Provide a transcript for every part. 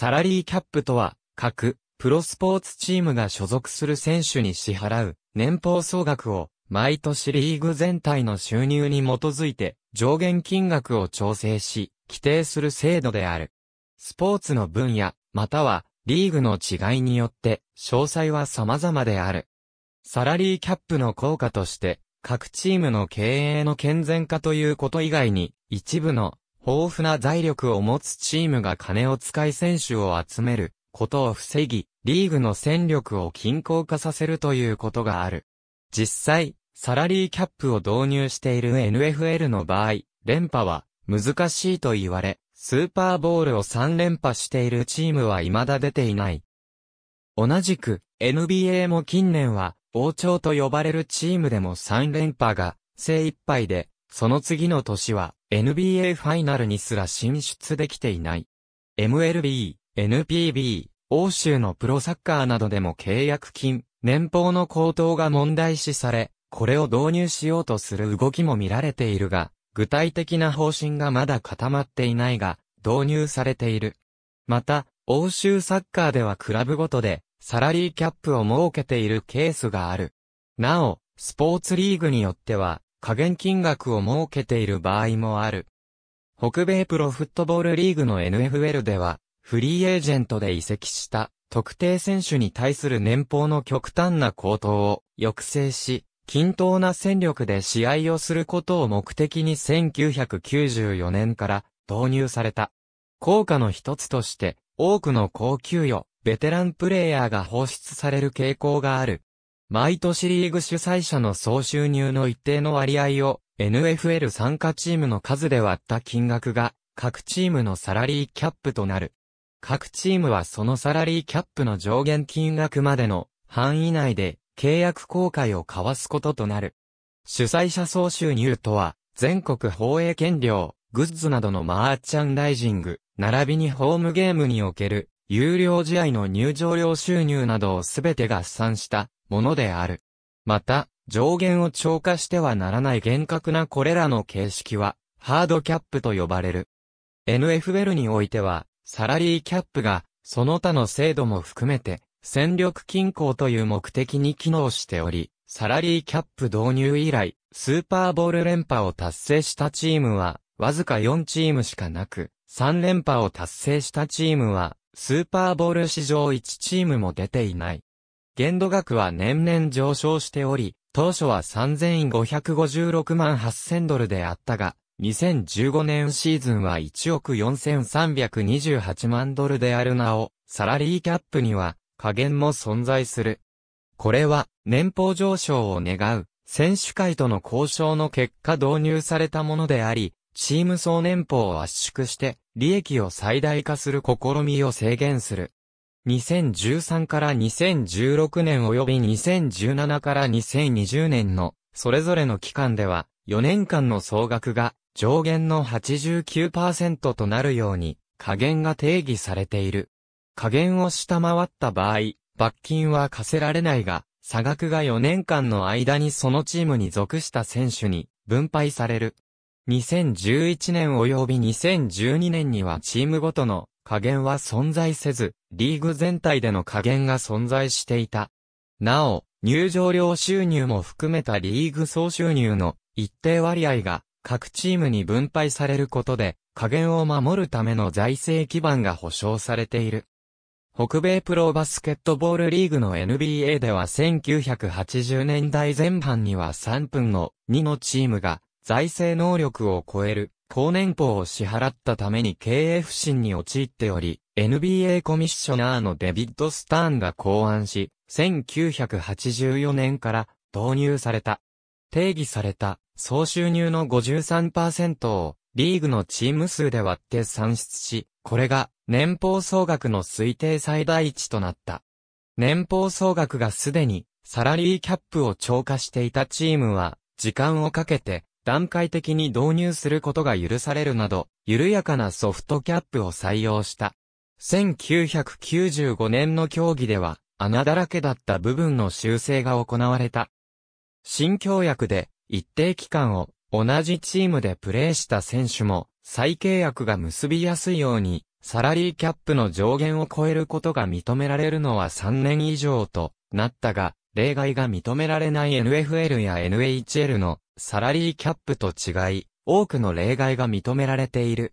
サラリーキャップとは、各、プロスポーツチームが所属する選手に支払う、年俸総額を、毎年リーグ全体の収入に基づいて、上限金額を調整し、規定する制度である。スポーツの分野、または、リーグの違いによって、詳細は様々である。サラリーキャップの効果として、各チームの経営の健全化ということ以外に、一部の豊富な財力を持つチームが金を使い選手を集めることを防ぎ、リーグの戦力を均衡化させるということがある。実際、サラリーキャップを導入している NFL の場合、連覇は難しいと言われ、スーパーボールを3連覇しているチームは未だ出ていない。同じく NBA も近年は王朝と呼ばれるチームでも3連覇が精一杯でその次の年は NBA ファイナルにすら進出できていない。MLB、NPB、欧州のプロサッカーなどでも契約金、年俸の高騰が問題視され、これを導入しようとする動きも見られているが、具体的な方針がまだ固まっていないが、導入されている。また、欧州サッカーではクラブごとで、サラリーキャップを設けているケースがある。なお、スポーツリーグによっては、加減金額を設けている場合もある。北米プロフットボールリーグの NFL では、フリーエージェントで移籍した特定選手に対する年俸の極端な高騰を抑制し、均等な戦力で試合をすることを目的に1994年から導入された。効果の一つとして、多くの高給与、ベテランプレイヤーが放出される傾向がある。毎年リーグ主催者の総収入の一定の割合を NFL 参加チームの数で割った金額が各チームのサラリーキャップとなる。各チームはそのサラリーキャップの上限金額までの範囲内で契約公開を交わすこととなる。主催者総収入とは、全国放映権料、グッズなどのマーチャンダイジング、並びにホームゲームにおける、有料試合の入場料収入などをすべて合算した、ものである。また、上限を超過してはならない厳格なこれらの形式は、ハードキャップと呼ばれる。NFL においては、サラリーキャップが、その他の制度も含めて、戦力均衡という目的に機能しており、サラリーキャップ導入以来、スーパーボール連覇を達成したチームは、わずか4チームしかなく、3連覇を達成したチームは、スーパーボール史上1チームも出ていない。限度額は年々上昇しており、当初は3556万8000ドルであったが、2015年シーズンは1億4328万ドルであるなお、サラリーキャップには加減も存在する。これは年俸上昇を願う選手会との交渉の結果導入されたものであり、チーム総年俸を圧縮して利益を最大化する試みを制限する。2013から2016年及び2017から2020年のそれぞれの期間では4年間の総額が上限の89%となるように加減が定義されている。加減を下回った場合、罰金は課せられないが、差額が4年間の間にそのチームに属した選手に分配される。2011年及び2012年にはチームごとの加減は存在せず、リーグ全体での加減が存在していた。なお、入場料収入も含めたリーグ総収入の一定割合が各チームに分配されることで、加減を守るための財政基盤が保障されている。北米プロバスケットボールリーグの NBA では1980年代前半には3分の2のチームが財政能力を超える高年俸を支払ったために経営不振に陥っており、NBA コミッショナーのデビッド・スターンが考案し、1984年から導入された。定義された総収入の53%をリーグのチーム数で割って算出し、これが年俸総額の推定最大値となった。年俸総額がすでにサラリーキャップを超過していたチームは、時間をかけて段階的に導入することが許されるなど、緩やかなソフトキャップを採用した。1995年の競技では、穴だらけだった部分の修正が行われた。新協約で、一定期間を同じチームでプレーした選手も、再契約が結びやすいように、サラリーキャップの上限を超えることが認められるのは3年以上となったが、例外が認められない NFL や NHL のサラリーキャップと違い、多くの例外が認められている。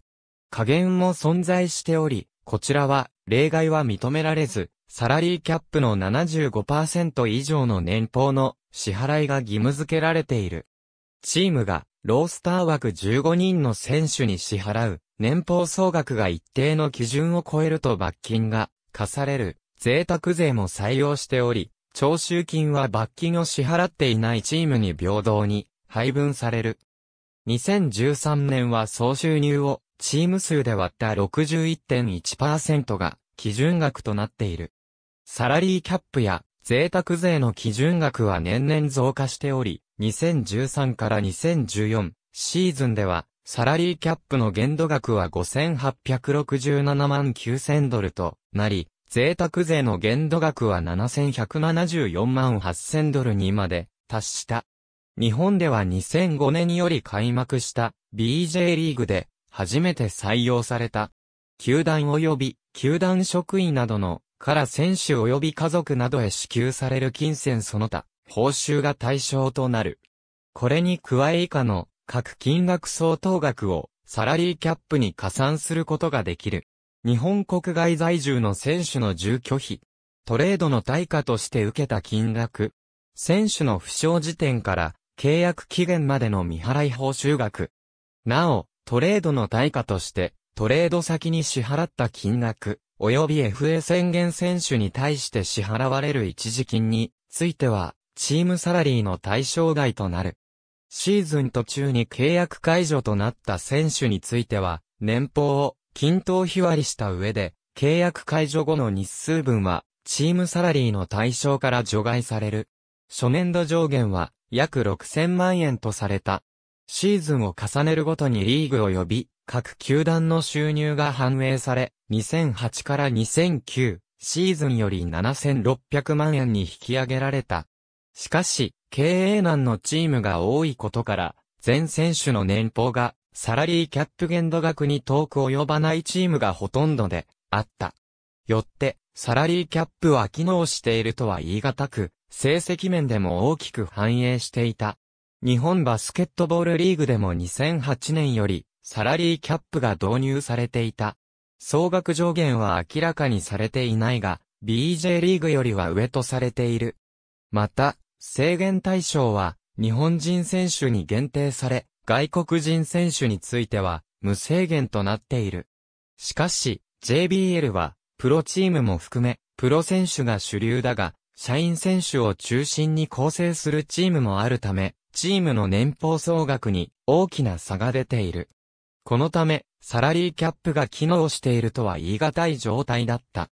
加減も存在しており、こちらは例外は認められず、サラリーキャップの75%以上の年俸の支払いが義務付けられている。チームがロースター枠15人の選手に支払う年俸総額が一定の基準を超えると罰金が課される贅沢税も採用しており、徴収金は罰金を支払っていないチームに平等に配分される。2013年は総収入をチーム数で割った61.1%が基準額となっている。サラリーキャップや贅沢税の基準額は年々増加しており、2013から2014シーズンではサラリーキャップの限度額は5867万9000ドルとなり、贅沢税の限度額は7174万8000ドルにまで達した。日本では2005年により開幕した BJ リーグで初めて採用された。球団及び球団職員などのから選手及び家族などへ支給される金銭その他、報酬が対象となる。これに加え以下の各金額相当額をサラリーキャップに加算することができる。日本国外在住の選手の住居費。トレードの対価として受けた金額。選手の負傷時点から契約期限までの未払い報酬額。なお、トレードの対価としてトレード先に支払った金額、及び FA 宣言選手に対して支払われる一時金については、チームサラリーの対象外となる。シーズン途中に契約解除となった選手については、年俸を均等日割りした上で、契約解除後の日数分は、チームサラリーの対象から除外される。初年度上限は、約6000万円とされた。シーズンを重ねるごとにリーグ及び、各球団の収入が反映され、2008から2009シーズンより7600万円に引き上げられた。しかし、経営難のチームが多いことから、全選手の年俸がサラリーキャップ限度額に遠く及ばないチームがほとんどであった。よって、サラリーキャップは機能しているとは言い難く、成績面でも大きく反映していた。日本バスケットボールリーグでも2008年より、サラリーキャップが導入されていた。総額上限は明らかにされていないが、BJ リーグよりは上とされている。また、制限対象は、日本人選手に限定され、外国人選手については、無制限となっている。しかし、JBL は、プロチームも含め、プロ選手が主流だが、社員選手を中心に構成するチームもあるため、チームの年俸総額に大きな差が出ている。このため、サラリーキャップが機能しているとは言い難い状態だった。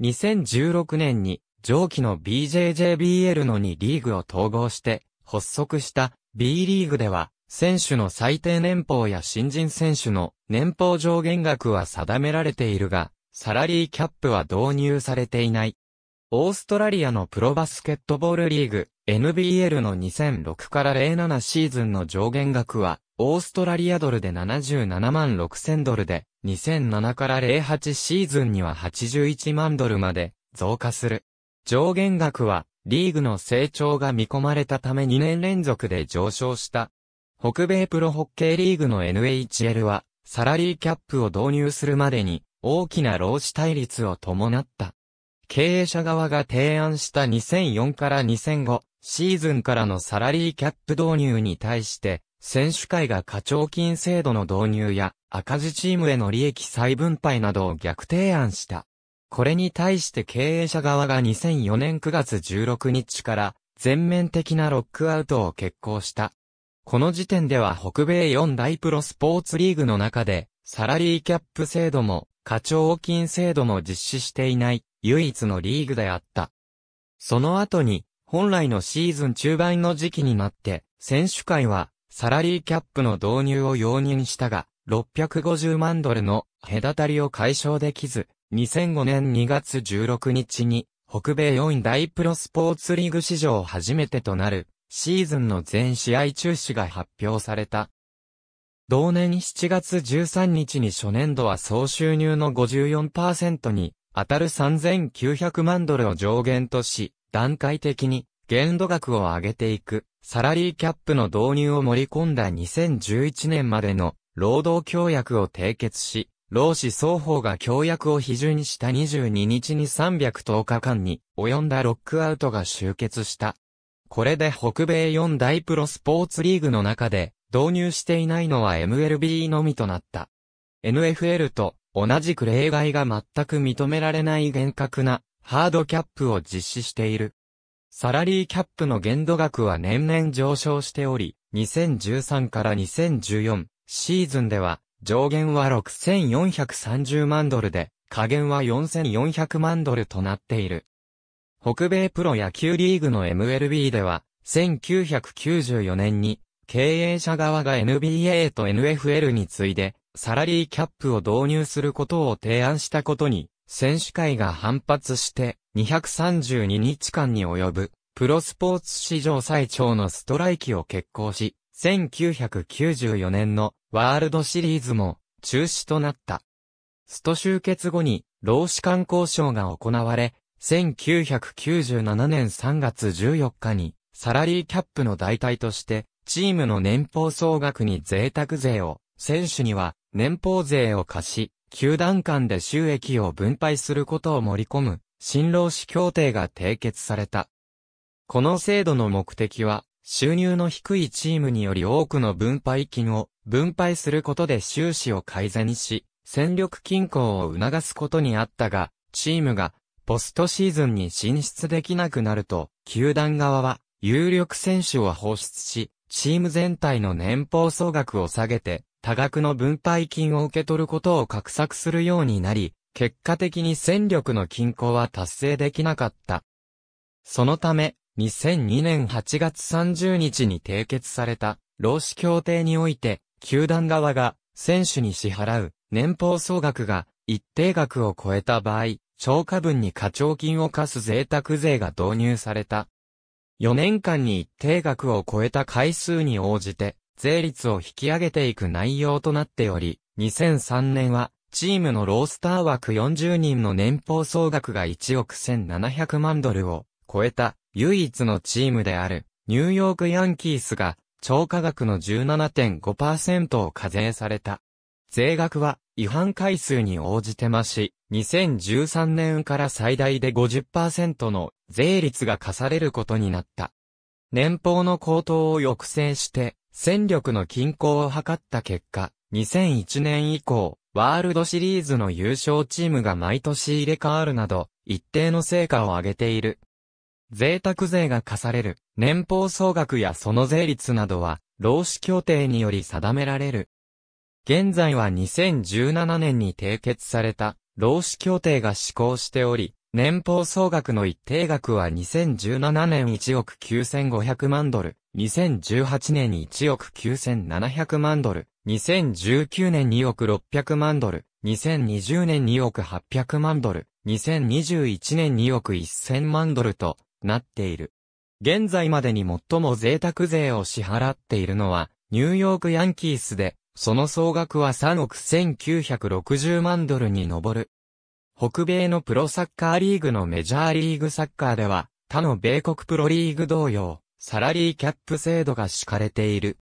2016年に上記の BJJBL の2リーグを統合して発足した B リーグでは、選手の最低年俸や新人選手の年俸上限額は定められているが、サラリーキャップは導入されていない。オーストラリアのプロバスケットボールリーグ NBL の2006から07シーズンの上限額は、オーストラリアドルで77万6000ドルで、2007から08シーズンには81万ドルまで増加する。上限額は、リーグの成長が見込まれたため2年連続で上昇した。北米プロホッケーリーグの NHL は、サラリーキャップを導入するまでに、大きな労使対立を伴った。経営者側が提案した2004から2005シーズンからのサラリーキャップ導入に対して、選手会が課徴金制度の導入や赤字チームへの利益再分配などを逆提案した。これに対して経営者側が2004年9月16日から全面的なロックアウトを決行した。この時点では北米4大プロスポーツリーグの中でサラリーキャップ制度も課徴金制度も実施していない唯一のリーグであった。その後に本来のシーズン中盤の時期になって選手会はサラリーキャップの導入を容認したが650万ドルの隔たりを解消できず、2005年2月16日に、北米4大プロスポーツリーグ史上初めてとなる、シーズンの全試合中止が発表された。同年7月13日に初年度は総収入の54%に当たる3900万ドルを上限とし、段階的に限度額を上げていくサラリーキャップの導入を盛り込んだ2011年までの労働協約を締結し、労使双方が協約を批准した22日に310日間に及んだロックアウトが終結した。これで北米4大プロスポーツリーグの中で導入していないのは MLB のみとなった。NFL と同じく例外が全く認められない厳格なハードキャップを実施している。サラリーキャップの限度額は年々上昇しており、2013から2014シーズンでは上限は6430万ドルで、下限は4400万ドルとなっている。北米プロ野球リーグの MLB では、1994年に、経営者側が NBA と NFL に次いで、サラリーキャップを導入することを提案したことに、選手会が反発して、232日間に及ぶ、プロスポーツ史上最長のストライキを決行し、1994年のワールドシリーズも中止となった。スト集結後に労使間交渉が行われ、1997年3月14日にサラリーキャップの代替としてチームの年俸総額に贅沢税を、選手には年俸税を貸し、球団間で収益を分配することを盛り込む、新労使協定が締結された。この制度の目的は、収入の低いチームにより多くの分配金を分配することで収支を改善し、戦力均衡を促すことにあったが、チームがポストシーズンに進出できなくなると、球団側は有力選手を放出し、チーム全体の年俸総額を下げて、多額の分配金を受け取ることを画策するようになり、結果的に戦力の均衡は達成できなかった。そのため、2002年8月30日に締結された、労使協定において、球団側が、選手に支払う、年俸総額が、一定額を超えた場合、超過分に課徴金を課す贅沢税が導入された。4年間に一定額を超えた回数に応じて、税率を引き上げていく内容となっており、2003年は、チームのロースター枠40人の年俸総額が1億1700万ドルを超えた唯一のチームである、ニューヨークヤンキースが、超過額の17.5%を課税された。税額は、違反回数に応じて増し、2013年から最大で50%の税率が課されることになった。年俸の高騰を抑制して、戦力の均衡を図った結果、2001年以降、ワールドシリーズの優勝チームが毎年入れ替わるなど、一定の成果を上げている。贅沢税が課される、年俸総額やその税率などは、労使協定により定められる。現在は2017年に締結された、労使協定が施行しており、年俸総額の一定額は2017年1億9500万ドル、2018年に1億9700万ドル、2019年2億600万ドル、2020年2億800万ドル、2021年2億1000万ドルと、なっている。現在までに最も贅沢税を支払っているのは、ニューヨークヤンキースで、その総額は3億1960万ドルに上る。北米のプロサッカーリーグのメジャーリーグサッカーでは、他の米国プロリーグ同様、サラリーキャップ制度が敷かれている。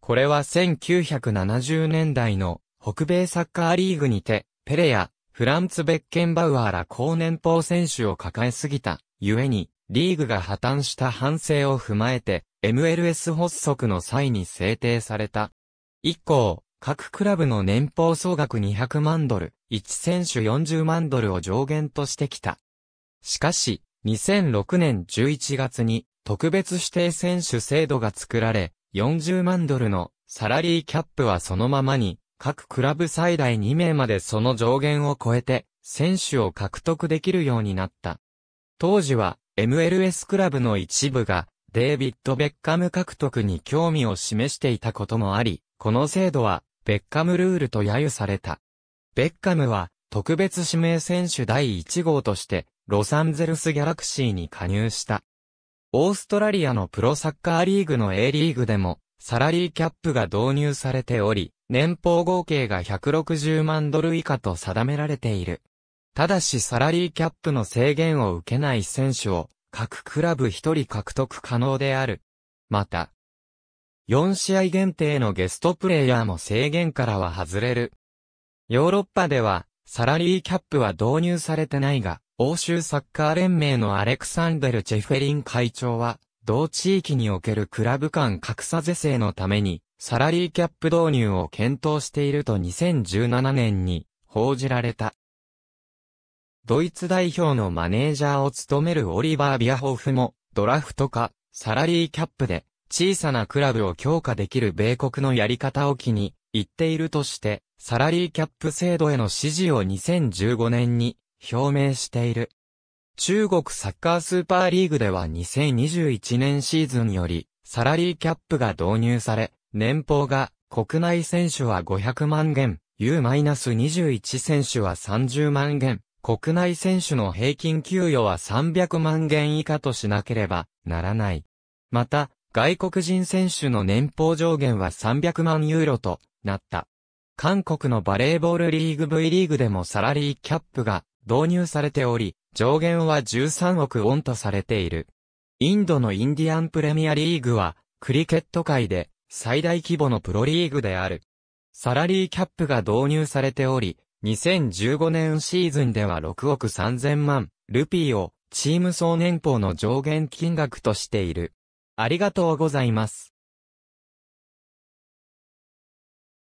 これは1970年代の北米サッカーリーグにて、ペレやフランツ・ベッケンバウアーら高年俸選手を抱えすぎた、ゆえに、リーグが破綻した反省を踏まえて、MLS 発足の際に制定された。以降、各クラブの年俸総額200万ドル、1選手40万ドルを上限としてきた。しかし、2006年11月に特別指定選手制度が作られ、40万ドルのサラリーキャップはそのままに、各クラブ最大2名までその上限を超えて、選手を獲得できるようになった。当時は、MLS クラブの一部が、デイビッド・ベッカム獲得に興味を示していたこともあり、この制度は、ベッカムルールと揶揄された。ベッカムは、特別指名選手第1号として、ロサンゼルスギャラクシーに加入した。オーストラリアのプロサッカーリーグの A リーグでも、サラリーキャップが導入されており、年俸合計が160万ドル以下と定められている。ただしサラリーキャップの制限を受けない選手を各クラブ一人獲得可能である。また、4試合限定のゲストプレイヤーも制限からは外れる。ヨーロッパでは、サラリーキャップは導入されてないが、欧州サッカー連盟のアレクサンデル・チェフェリン会長は、同地域におけるクラブ間格差是正のために、サラリーキャップ導入を検討していると2017年に報じられた。ドイツ代表のマネージャーを務めるオリバー・ビアホフも、ドラフトか、サラリーキャップで、小さなクラブを強化できる米国のやり方を機に、言っているとして、サラリーキャップ制度への支持を2015年に表明している。中国サッカースーパーリーグでは2021年シーズンよりサラリーキャップが導入され、年俸が国内選手は500万元、U-21 選手は30万元、国内選手の平均給与は300万元以下としなければならない。また、外国人選手の年俸上限は300万ユーロとなった。韓国のバレーボールリーグ V リーグでもサラリーキャップが導入されており、上限は13億ウォンとされている。インドのインディアンプレミアリーグは、クリケット界で最大規模のプロリーグである。サラリーキャップが導入されており、2015年シーズンでは6億3000万ルピーをチーム総年俸の上限金額としている。ありがとうございます。